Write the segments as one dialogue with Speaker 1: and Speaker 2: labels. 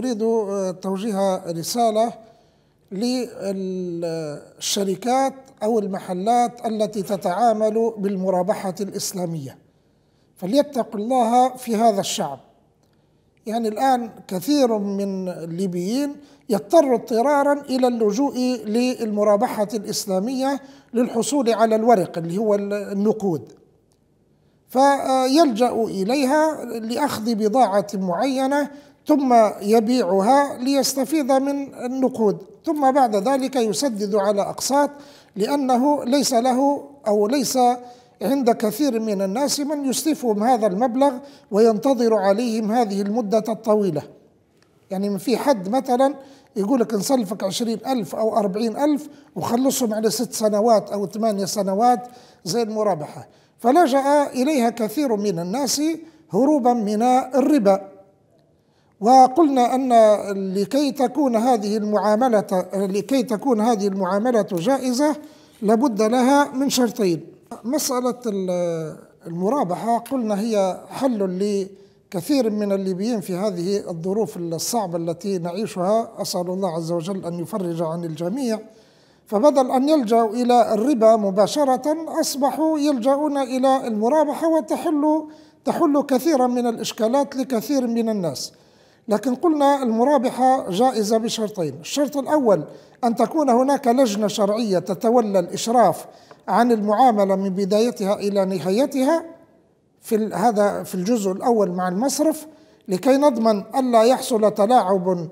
Speaker 1: أريد آه، توجيه رسالة للشركات أو المحلات التي تتعامل بالمرابحة الإسلامية فليتقوا الله في هذا الشعب يعني الآن كثير من الليبيين يضطر اضطرارا إلى اللجوء للمرابحة الإسلامية للحصول على الورق اللي هو النقود فيلجأ إليها لأخذ بضاعة معينة ثم يبيعها ليستفيض من النقود ثم بعد ذلك يسدد على أقساط لأنه ليس له أو ليس عند كثير من الناس من يسلفهم هذا المبلغ وينتظر عليهم هذه المدة الطويلة يعني في حد مثلا يقول لك نسلفك عشرين ألف أو أربعين ألف وخلصهم على ست سنوات أو ثمانية سنوات زي المرابحة فلجأ إليها كثير من الناس هروبا من الربا وقلنا أن لكي تكون هذه المعاملة لكي تكون هذه المعاملة جائزة لابد لها من شرطين مسألة المرابحة قلنا هي حل لكثير من الليبيين في هذه الظروف الصعبة التي نعيشها أسأل الله عز وجل أن يفرج عن الجميع فبدل أن يلجأوا إلى الربا مباشرة أصبحوا يلجأون إلى المرابحة وتحل تحل كثيرا من الإشكالات لكثير من الناس لكن قلنا المرابحة جائزة بشرطين الشرط الأول أن تكون هناك لجنة شرعية تتولى الإشراف عن المعاملة من بدايتها إلى نهايتها في هذا في الجزء الأول مع المصرف لكي نضمن ألا يحصل تلاعب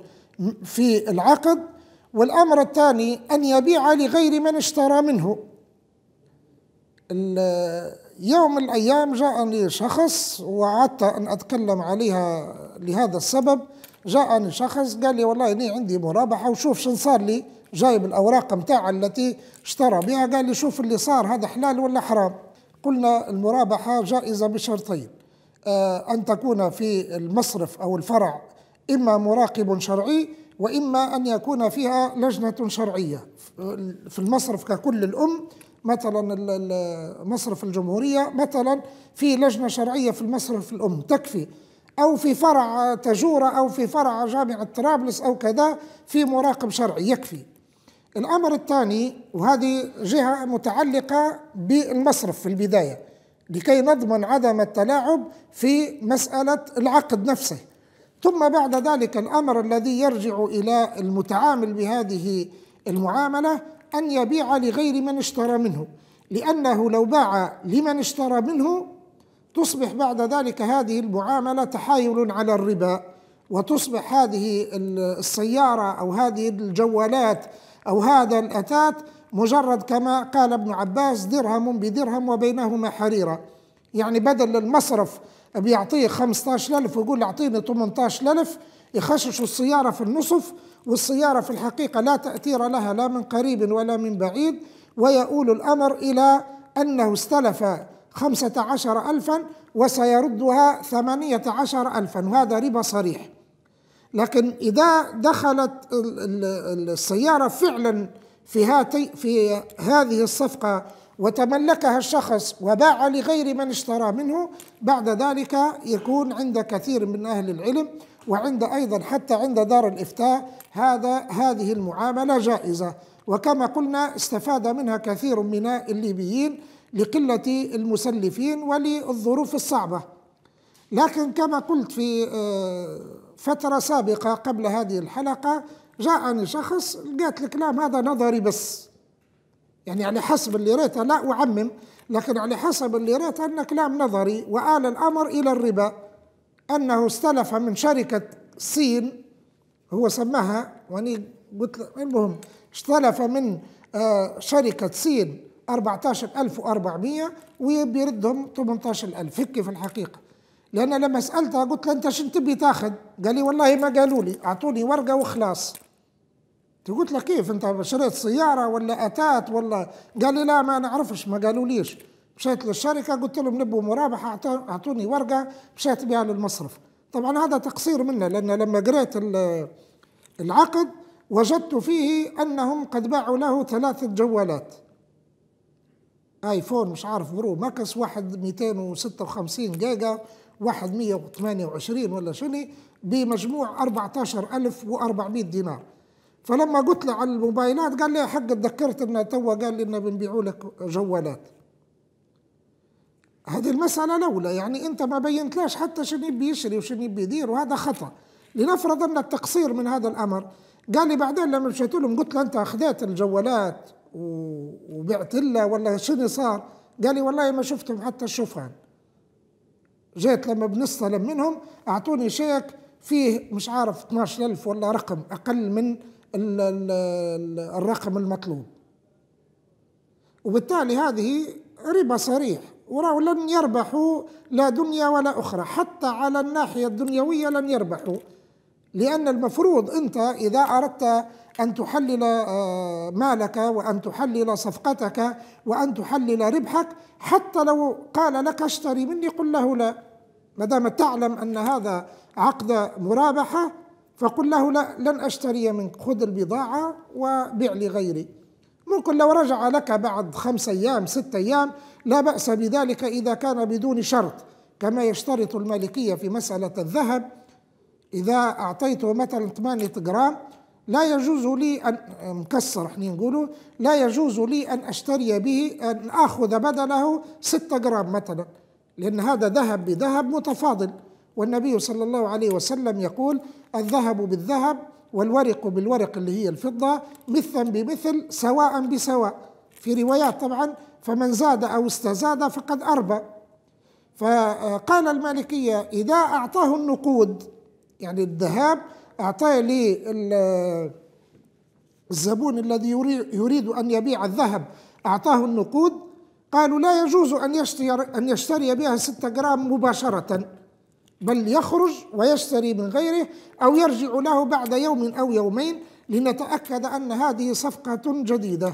Speaker 1: في العقد والأمر الثاني أن يبيع لغير من اشترى منه يوم الأيام جاءني شخص وعدت أن أتكلم عليها لهذا السبب جاءني شخص قال لي والله اني عندي مرابحه وشوف شن صار لي جايب الاوراق نتاع التي اشترى بها قال لي شوف اللي صار هذا حلال ولا حرام قلنا المرابحه جائزه بشرطين آه ان تكون في المصرف او الفرع اما مراقب شرعي واما ان يكون فيها لجنه شرعيه في المصرف ككل الام مثلا مصرف الجمهوريه مثلا في لجنه شرعيه في المصرف الام تكفي أو في فرع تجورة أو في فرع جامعة طرابلس أو كذا في مراقب شرعي يكفي الأمر الثاني وهذه جهة متعلقة بالمصرف في البداية لكي نضمن عدم التلاعب في مسألة العقد نفسه ثم بعد ذلك الأمر الذي يرجع إلى المتعامل بهذه المعاملة أن يبيع لغير من اشترى منه لأنه لو باع لمن اشترى منه تصبح بعد ذلك هذه المعامله تحايل على الربا وتصبح هذه السياره او هذه الجوالات او هذا الاتات مجرد كما قال ابن عباس درهم بدرهم وبينهما حريره يعني بدل المصرف بيعطيه 15000 ويقول اعطيني 18000 يخششوا السياره في النصف والسياره في الحقيقه لا تاثير لها لا من قريب ولا من بعيد ويؤول الامر الى انه استلف خمسة عشر ألفا وسيردها ثمانية عشر ألفا وهذا ربا صريح لكن إذا دخلت السيارة فعلا في, هاتي في هذه الصفقة وتملكها الشخص وباع لغير من اشترى منه بعد ذلك يكون عند كثير من أهل العلم وعند أيضا حتى عند دار الإفتاء هذا هذه المعاملة جائزة وكما قلنا استفاد منها كثير من الليبيين لقلة المسلفين وللظروف الصعبة لكن كما قلت في آه، فترة سابقة قبل هذه الحلقة جاءني شخص لقيت الكلام هذا نظري بس يعني على حسب اللي ريته لا أعمم لكن على حسب اللي ريته أن كلام نظري وآل الأمر إلى الربا أنه استلف من شركة صين هو سماها واني قلت المهم استلف من آه، شركة صين 14400 وبيردهم 18000 هيك في الحقيقه لان لما سالته قلت له انت شنو تبي تاخذ؟ قال لي والله ما قالوا لي اعطوني ورقه وخلاص قلت له كيف انت شريت سياره ولا اتات ولا قال لي لا ما نعرفش ما قالوا ليش مشيت للشركه قلت لهم نبوا مرابحه اعطوني ورقه مشيت بها للمصرف طبعا هذا تقصير منه لان لما قريت العقد وجدت فيه انهم قد باعوا له ثلاثه جوالات ايفون مش عارف برو ماكس واحد 256 جيجا واحد 128 ولا شني بمجموع 14400 دينار فلما قلت له على الموبايلات قال لي حق تذكرت انه توا قال لي انه بنبيعوا لك جوالات هذه المسألة لولا يعني أنت ما بينت بينتلاش حتى شنو يبي يشري وشنو يبي يدير وهذا خطأ لنفرض أن التقصير من هذا الأمر قال لي بعدين لما مشيت لهم قلت له انت اخذت الجوالات وبعت له ولا شنو صار؟ قال لي والله ما شفتهم حتى الشوفان جيت لما بنستلم منهم اعطوني شيك فيه مش عارف 12000 ولا رقم اقل من الرقم المطلوب وبالتالي هذه ربا صريح لن يربحوا لا دنيا ولا اخرى حتى على الناحيه الدنيويه لن يربحوا لأن المفروض أنت إذا أردت أن تحلل آه، مالك وأن تحلل صفقتك وأن تحلل ربحك حتى لو قال لك اشتري مني قل له لا ما دام تعلم أن هذا عقد مرابحة فقل له لا لن أشتري منك خذ البضاعة وبع لغيري ممكن لو رجع لك بعد خمس أيام ست أيام لا بأس بذلك إذا كان بدون شرط كما يشترط المالكية في مسألة الذهب إذا أعطيته مثلا 8 جرام لا يجوز لي أن مكسر احنا نقولوا لا يجوز لي أن أشتري به أن آخذ بدله 6 جرام مثلا لأن هذا ذهب بذهب متفاضل والنبي صلى الله عليه وسلم يقول الذهب بالذهب والورق بالورق اللي هي الفضة مثلا بمثل سواء بسواء في روايات طبعا فمن زاد أو استزاد فقد أربى فقال المالكية إذا أعطاه النقود يعني الذهاب أعطاه الزبون الذي يريد أن يبيع الذهب أعطاه النقود قالوا لا يجوز أن يشتري, أن يشتري بها 6 جرام مباشرة بل يخرج ويشتري من غيره أو يرجع له بعد يوم أو يومين لنتأكد أن هذه صفقة جديدة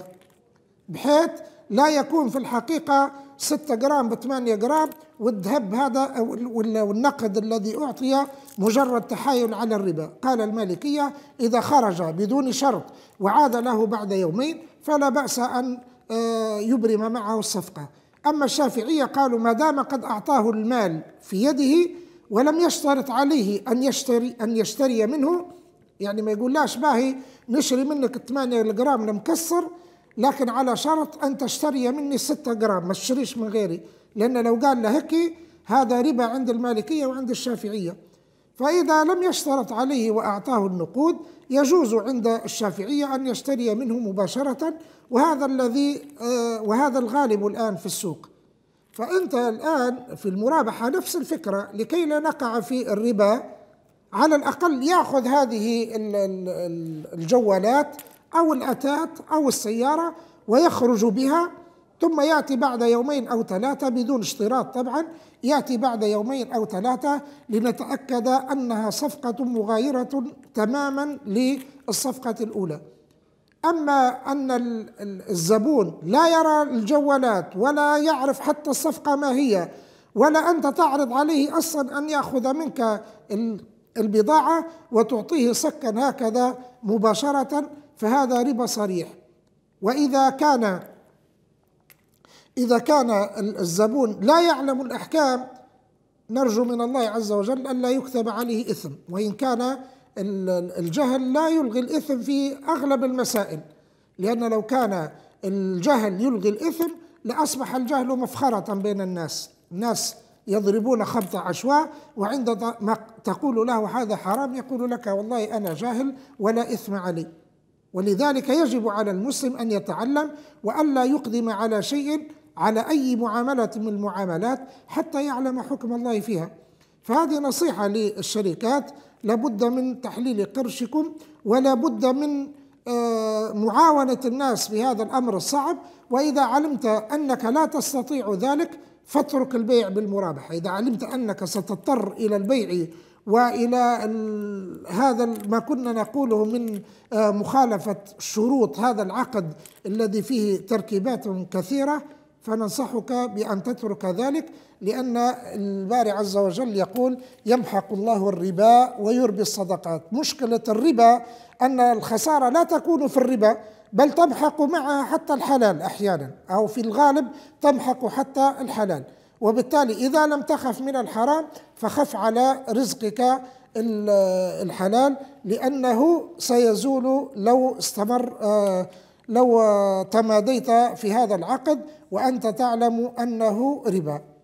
Speaker 1: بحيث لا يكون في الحقيقة 6 جرام ب 8 جرام والذهب هذا والنقد الذي أعطي مجرد تحايل على الربا قال المالكية إذا خرج بدون شرط وعاد له بعد يومين فلا بأس أن آه، يبرم معه الصفقة أما الشافعية قالوا ما دام قد أعطاه المال في يده ولم يشترط عليه أن يشتري أن يشتري منه يعني ما يقول لاش باهي نشري منك 8 جرام المكسر لكن على شرط أن تشتري مني ستة جرام ما تشتريش من غيري لأن لو قال له هيك هذا ربا عند المالكية وعند الشافعية فإذا لم يشترط عليه وأعطاه النقود يجوز عند الشافعية أن يشتري منه مباشرة وهذا الذي آه، وهذا الغالب الآن في السوق فأنت الآن في المرابحة نفس الفكرة لكي لا نقع في الربا على الأقل يأخذ هذه الجوالات أو الأتات أو السيارة ويخرج بها ثم يأتي بعد يومين أو ثلاثة بدون اشتراط طبعا يأتي بعد يومين أو ثلاثة لنتأكد أنها صفقة مغايرة تماما للصفقة الأولى أما أن الزبون لا يرى الجوالات ولا يعرف حتى الصفقة ما هي ولا أنت تعرض عليه أصلا أن يأخذ منك البضاعة وتعطيه صكا هكذا مباشرة فهذا ربا صريح وإذا كان إذا كان الزبون لا يعلم الأحكام نرجو من الله عز وجل ان لا يكتب عليه إثم وإن كان الجهل لا يلغي الإثم في أغلب المسائل لأن لو كان الجهل يلغي الإثم لأصبح الجهل مفخرة بين الناس الناس يضربون خبط عشواء وعندما تقول له هذا حرام يقول لك والله أنا جاهل ولا إثم علي ولذلك يجب على المسلم ان يتعلم والا يقدم على شيء على اي معامله من المعاملات حتى يعلم حكم الله فيها. فهذه نصيحه للشركات لابد من تحليل قرشكم ولا بد من آه، معاونه الناس في هذا الامر الصعب واذا علمت انك لا تستطيع ذلك فاترك البيع بالمرابحه، اذا علمت انك ستضطر الى البيع والى هذا ما كنا نقوله من آه، مخالفه شروط هذا العقد الذي فيه تركيبات كثيره فننصحك بان تترك ذلك لان الباري عز وجل يقول يمحق الله الربا ويربي الصدقات مشكله الربا ان الخساره لا تكون في الربا بل تمحق معها حتى الحلال احيانا او في الغالب تمحق حتى الحلال وبالتالي إذا لم تخف من الحرام فخف على رزقك الحلال لأنه سيزول لو استمر آه، لو تماديت في هذا العقد وأنت تعلم أنه ربا